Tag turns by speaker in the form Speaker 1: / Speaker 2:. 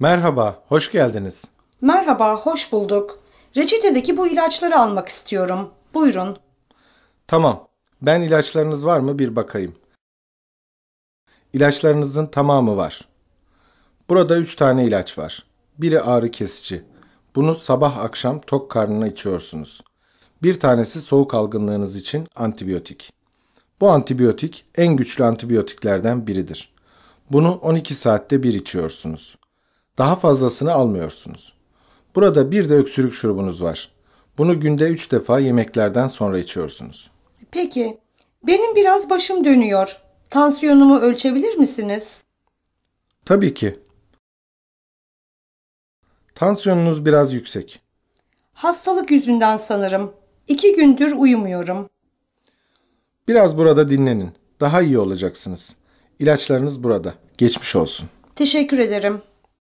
Speaker 1: Merhaba, hoş geldiniz.
Speaker 2: Merhaba, hoş bulduk. Reçetedeki bu ilaçları almak istiyorum. Buyurun.
Speaker 1: Tamam. Ben ilaçlarınız var mı bir bakayım. İlaçlarınızın tamamı var. Burada üç tane ilaç var. Biri ağrı kesici. Bunu sabah akşam tok karnına içiyorsunuz. Bir tanesi soğuk algınlığınız için antibiyotik. Bu antibiyotik en güçlü antibiyotiklerden biridir. Bunu 12 saatte bir içiyorsunuz. Daha fazlasını almıyorsunuz. Burada bir de öksürük şurubunuz var. Bunu günde üç defa yemeklerden sonra içiyorsunuz.
Speaker 2: Peki, benim biraz başım dönüyor. Tansiyonumu ölçebilir misiniz?
Speaker 3: Tabii ki. Tansiyonunuz biraz yüksek.
Speaker 2: Hastalık yüzünden sanırım. İki gündür uyumuyorum.
Speaker 3: Biraz burada dinlenin. Daha iyi olacaksınız. İlaçlarınız burada. Geçmiş olsun.
Speaker 2: Teşekkür ederim.